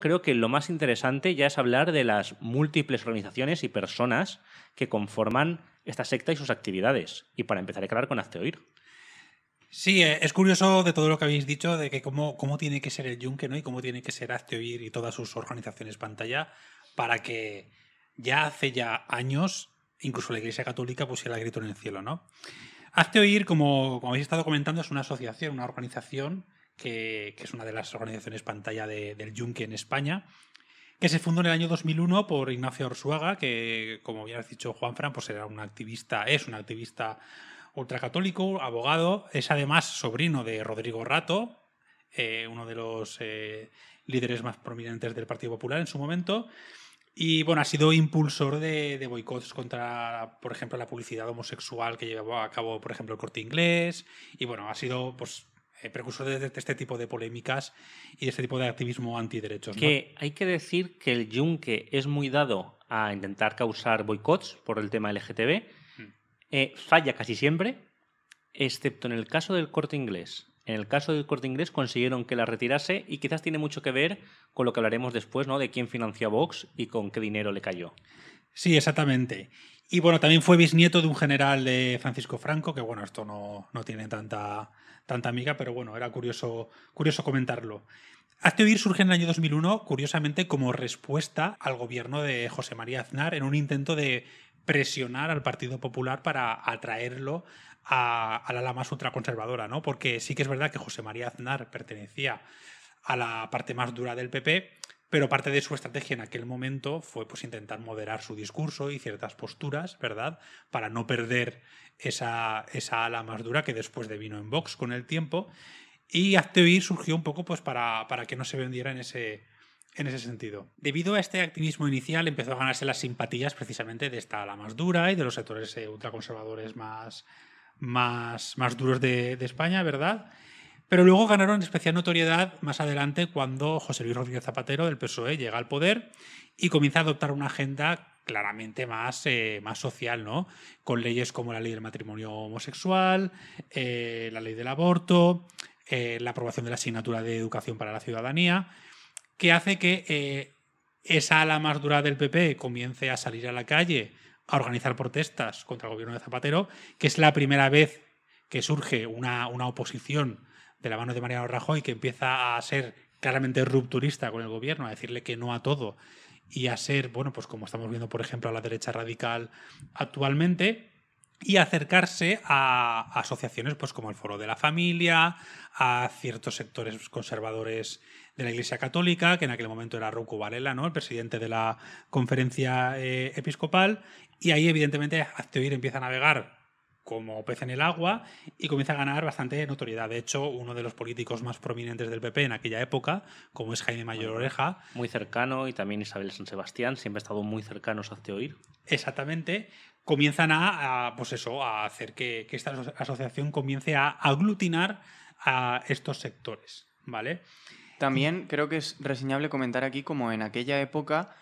creo que lo más interesante ya es hablar de las múltiples organizaciones y personas que conforman esta secta y sus actividades. Y para empezar, a aclarar con con Azteoir. Sí, eh, es curioso de todo lo que habéis dicho, de que cómo, cómo tiene que ser el Yunque ¿no? y cómo tiene que ser Azteoir y todas sus organizaciones pantalla para que ya hace ya años, incluso la Iglesia Católica pusiera el grito en el cielo. ¿no? Hazte oír, como, como, habéis estado comentando, es una asociación, una organización que, es una de las organizaciones pantalla del Yunque en España, que se fundó en el año 2001 por Ignacio Orsuaga, que, como bien has dicho, Juan pues era un activista, es un activista ultracatólico, abogado, es además sobrino de Rodrigo Rato, eh, uno de los eh, líderes más prominentes del Partido Popular en su momento. Y bueno, ha sido impulsor de, de boicots contra, por ejemplo, la publicidad homosexual que llevaba a cabo, por ejemplo, el corte inglés. Y bueno, ha sido pues, eh, precursor de, este tipo de polémicas y de este tipo de activismo antiderechos. Que hay que decir que el Yunque es muy dado a intentar causar boicots por el tema LGTB, mm. eh, falla casi siempre, excepto en el caso del corte inglés. En el caso del corte inglés consiguieron que la retirase y quizás tiene mucho que ver con lo que hablaremos después, ¿no? De quién financió a Vox y con qué dinero le cayó. Sí, exactamente. Y bueno, también fue bisnieto de un general de Francisco Franco, que bueno, esto no, no tiene tanta, tanta amiga, pero bueno, era curioso, curioso comentarlo. Hazte oír surge en el año 2001, curiosamente, como respuesta al gobierno de José María Aznar en un intento de presionar al Partido Popular para atraerlo a, a la ala más ultraconservadora, ¿no? Porque sí que es verdad que José María Aznar pertenecía a la parte más dura del PP, pero parte de su estrategia en aquel momento fue pues, intentar moderar su discurso y ciertas posturas, ¿verdad? Para no perder esa, ala más dura que después de vino en Vox con el tiempo. Y Activir surgió un poco pues, para, que no se vendiera en ese, en ese sentido. Debido a este activismo inicial, empezó a ganarse las simpatías precisamente de esta ala más dura y de los sectores eh, ultraconservadores más, más, más duros de España, ¿verdad? Pero luego ganaron especial notoriedad más adelante cuando José Luis Rodríguez Zapatero del PSOE llega al poder y comienza a adoptar una agenda claramente más, eh, más social, ¿no? Con leyes como la ley del matrimonio homosexual, eh, la ley del aborto, eh, la aprobación de la asignatura de educación para la ciudadanía, que hace que esa ala más dura del PP comience a salir a la calle a organizar protestas contra el gobierno de Zapatero, que es la primera vez que surge una, una oposición de la mano de Mariano Rajoy, que empieza a ser claramente rupturista con el gobierno, a decirle que no a todo y a ser, bueno, pues como estamos viendo, por ejemplo, a la derecha radical actualmente, y acercarse a asociaciones pues, como el Foro de la Familia, a ciertos sectores conservadores de la Iglesia Católica, que en aquel momento era Rocco Varela, ¿no? el presidente de la conferencia eh, episcopal, y ahí evidentemente Azteoir empieza a navegar como pez en el agua y comienza a ganar bastante notoriedad. De hecho, uno de los políticos más prominentes del PP en aquella época, como es Jaime Mayor Oreja. Muy cercano y también Isabel San Sebastián, siempre ha estado muy se a oír. Exactamente. Comienzan a, pues eso, a hacer que, esta asociación comience a aglutinar a estos sectores. ¿Vale? También creo que es reseñable comentar aquí como en aquella época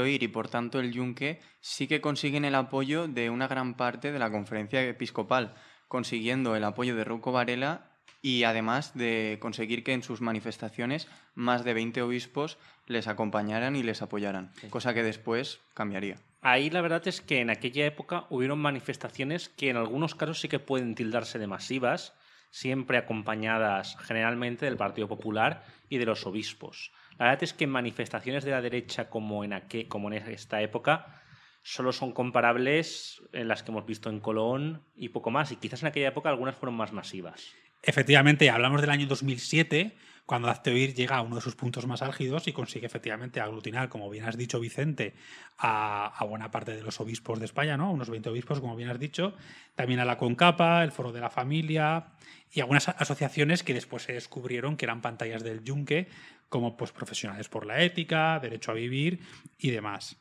oír y por tanto el Yunque sí que consiguen el apoyo de una gran parte de la conferencia episcopal, consiguiendo el apoyo de Rocco Varela y además de conseguir que en sus manifestaciones más de 20 obispos les acompañaran y les apoyaran, cosa que después cambiaría. Ahí la verdad es que en aquella época hubieron manifestaciones que en algunos casos sí que pueden tildarse de masivas, siempre acompañadas generalmente del Partido Popular y de los obispos. La verdad es que manifestaciones de la derecha como en, esta época solo son comparables en las que hemos visto en Colón y poco más, y quizás en aquella época algunas fueron más masivas. Efectivamente, hablamos del año 2007 cuando Dazteoir llega a uno de sus puntos más álgidos y consigue efectivamente aglutinar, como bien has dicho Vicente, a, buena parte de los obispos de España, unos 20 obispos, como bien has dicho, también a la Concapa, el Foro de la Familia y algunas asociaciones que después se descubrieron que eran pantallas del yunque, como pues, profesionales por la ética, derecho a vivir y demás.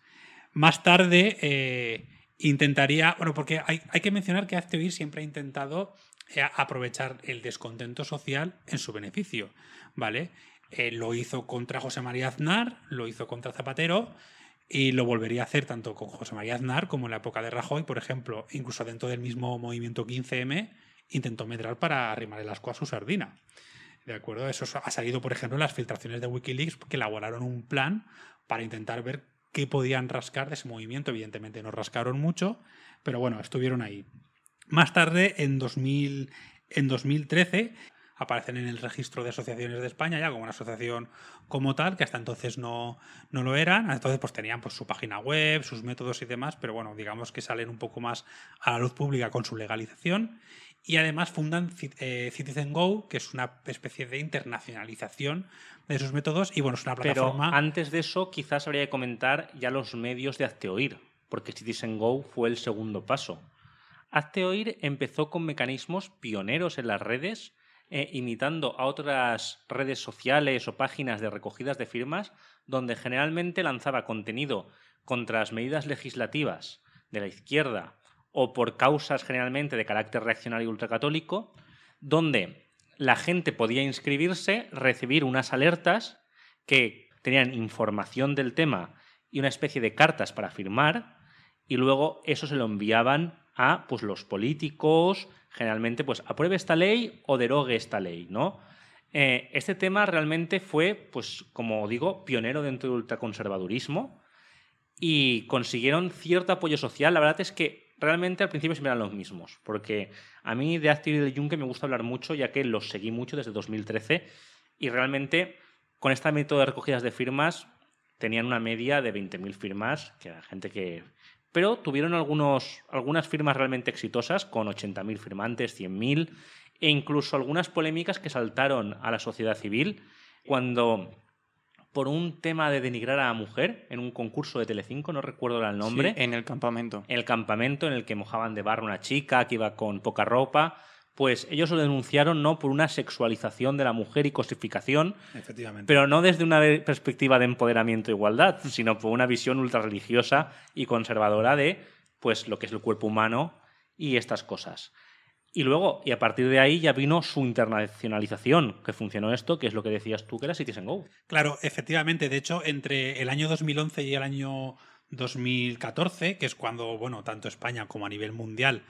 Más tarde... Eh, intentaría, bueno, porque hay, hay, que mencionar que Azteoir siempre ha intentado eh, aprovechar el descontento social en su beneficio, ¿vale? Eh, lo hizo contra José María Aznar, lo hizo contra Zapatero y lo volvería a hacer tanto con José María Aznar como en la época de Rajoy, por ejemplo, incluso dentro del mismo movimiento 15M, intentó medrar para arrimar el asco a su sardina. ¿De acuerdo? Eso ha salido, por ejemplo, en las filtraciones de Wikileaks que elaboraron un plan para intentar ver qué podían rascar de ese movimiento. Evidentemente no rascaron mucho, pero bueno, estuvieron ahí. Más tarde, en, en 2013, aparecen en el registro de asociaciones de España ya como una asociación como tal, que hasta entonces no, lo eran. Entonces pues tenían pues, su página web, sus métodos y demás, pero bueno, digamos que salen un poco más a la luz pública con su legalización. Y además fundan eh, Citizen Go, que es una especie de internacionalización de sus métodos. Y bueno, es una plataforma... Pero antes de eso, quizás habría que comentar ya los medios de Acteoír, porque Citizen Go fue el segundo paso. Hazte Oír empezó con mecanismos pioneros en las redes, eh, imitando a otras redes sociales o páginas de recogidas de firmas, donde generalmente lanzaba contenido contra las medidas legislativas de la izquierda o por causas generalmente de carácter reaccionario y ultracatólico, donde la gente podía inscribirse, recibir unas alertas que tenían información del tema y una especie de cartas para firmar, y luego eso se lo enviaban a pues, los políticos, generalmente, pues apruebe esta ley o derogue esta ley, ¿no? Eh, este tema realmente fue, pues, como digo, pionero dentro del ultraconservadurismo y consiguieron cierto apoyo social. La verdad es que realmente al principio siempre eran los mismos, porque a mí de Active y de Juncker me gusta hablar mucho, ya que los seguí mucho desde 2013 y realmente con esta método de recogidas de firmas tenían una media de 20.000 firmas, que era gente que pero tuvieron algunos, algunas firmas realmente exitosas, con 80.000 firmantes, 100.000, e incluso algunas polémicas que saltaron a la sociedad civil cuando por un tema de denigrar a la mujer en un concurso de Telecinco, no recuerdo el nombre. en el campamento. En el campamento en el que mojaban de barro una chica que iba con poca ropa pues ellos lo denunciaron no por una sexualización de la mujer y cosificación, pero no desde una perspectiva de empoderamiento e igualdad, mm. sino por una visión ultrarreligiosa y conservadora de pues lo que es el cuerpo humano y estas cosas. Y luego, y a partir de ahí ya vino su internacionalización, que funcionó esto, que es lo que decías tú, que era Citizen Go. Claro, efectivamente. De hecho, entre el año 2011 y el año 2014, que es cuando, bueno, tanto España como a nivel mundial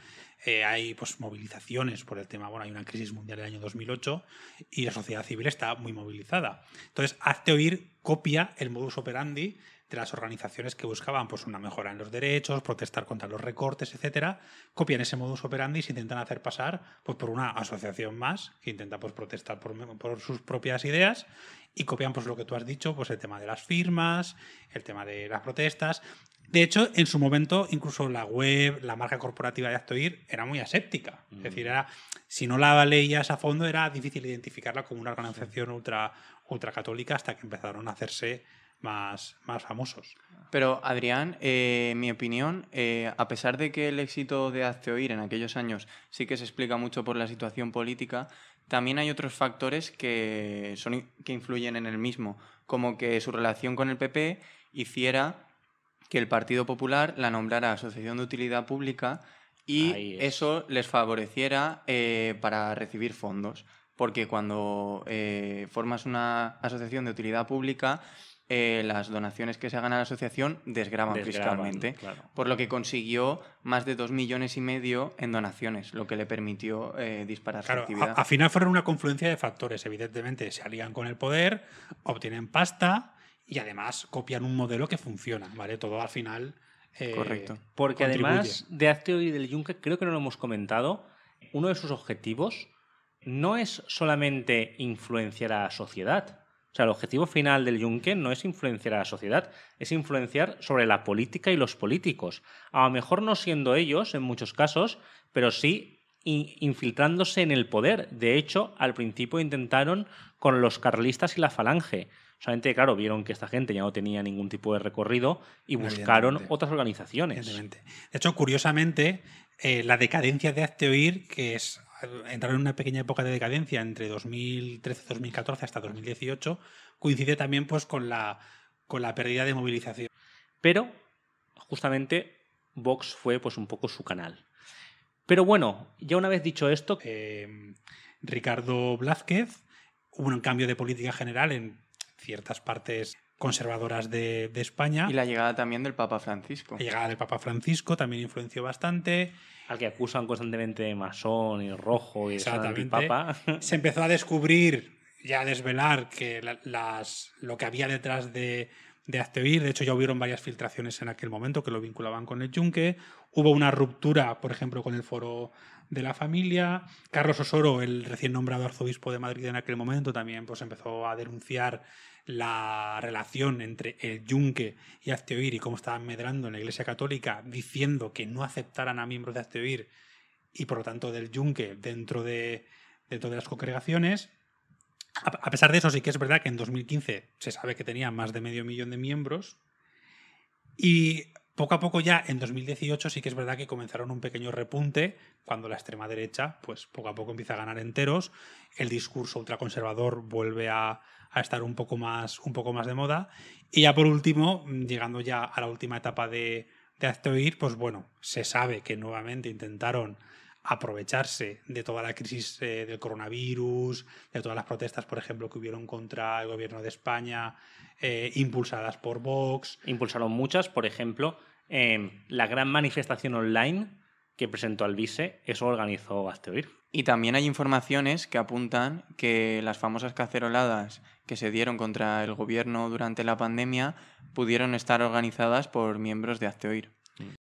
eh, hay pues, movilizaciones por el tema, bueno, hay una crisis mundial del año 2008 y la sociedad civil está muy movilizada. Entonces, Hazte Oír copia el modus operandi de las organizaciones que buscaban pues, una mejora en los derechos, protestar contra los recortes, etcétera, copian ese modus operandi y se intentan hacer pasar pues, por una asociación más que intenta pues, protestar por, por sus propias ideas y copian pues, lo que tú has dicho, pues, el tema de las firmas, el tema de las protestas. De hecho, en su momento, incluso la web, la marca corporativa de Actoir era muy aséptica. Es mm. decir, era, si no la leías a fondo, era difícil identificarla como una organización ultra, ultracatólica hasta que empezaron a hacerse más, más famosos. Pero, Adrián, eh, mi opinión, eh, a pesar de que el éxito de ActoIR en aquellos años sí que se explica mucho por la situación política, también hay otros factores que, son, que influyen en el mismo, como que su relación con el PP hiciera que el Partido Popular la nombrara Asociación de Utilidad Pública y eso les favoreciera eh, para recibir fondos. Porque cuando eh, formas una asociación de utilidad pública, eh, las donaciones que se hagan a la asociación desgraban, fiscalmente, por lo que consiguió más de dos millones y medio en donaciones, lo que le permitió disparar su actividad. A, al final fueron una confluencia de factores, evidentemente se alían con el poder, obtienen pasta, y además copian un modelo que funciona, ¿vale? Todo al final. Eh, Correcto. Porque además de acteo y del Juncker, creo que no lo hemos comentado, uno de sus objetivos no es solamente influenciar a la sociedad. O sea, el objetivo final del Juncker no es influenciar a la sociedad, es influenciar sobre la política y los políticos. A lo mejor no siendo ellos en muchos casos, pero sí infiltrándose en el poder. De hecho, al principio intentaron con los carlistas y la falange. Solamente, claro, vieron que esta gente ya no tenía ningún tipo de recorrido y buscaron otras organizaciones. De hecho, curiosamente, eh, la decadencia de Hazte que es eh, entrar en una pequeña época de decadencia entre 2013-2014 hasta 2018, coincide también pues, con, la, con la pérdida de movilización. Pero, justamente, Vox fue pues, un poco su canal. Pero bueno, ya una vez dicho esto, em, Ricardo Blázquez, hubo un cambio de política general en ciertas partes conservadoras de, España. Y la llegada también del Papa Francisco. La llegada del Papa Francisco también influenció bastante. Al que acusan constantemente de masón y rojo y el Papa. Se empezó a descubrir ya a desvelar que las, lo que había detrás de, de De hecho, ya hubieron varias filtraciones en aquel momento que lo vinculaban con el Yunque. Hubo una ruptura, por ejemplo, con el foro de la familia. Carlos Osoro, el recién nombrado arzobispo de Madrid en aquel momento, también pues, empezó a denunciar la relación entre el yunque y Azteoir y cómo estaban medrando en la Iglesia Católica diciendo que no aceptaran a miembros de Azteoir y por lo tanto del yunque dentro de, las congregaciones. A, a pesar de eso, sí que es verdad que en 2015 se sabe que tenía más de medio millón de miembros y poco a poco ya en 2018 sí que es verdad que comenzaron un pequeño repunte cuando la extrema derecha, pues poco a poco empieza a ganar enteros, el discurso ultraconservador vuelve a, estar un poco, más, un poco más de moda. Y ya por último, llegando ya a la última etapa de, de oír pues bueno, se sabe que nuevamente intentaron aprovecharse de toda la crisis eh, del coronavirus, de todas las protestas, por ejemplo, que hubieron contra el gobierno de España, eh, impulsadas por Vox. Impulsaron muchas, por ejemplo, la gran manifestación online que presentó al vice, eso organizó Asteoir. Y también hay informaciones que apuntan que las famosas caceroladas que se dieron contra el gobierno durante la pandemia pudieron estar organizadas por miembros de Asteoir.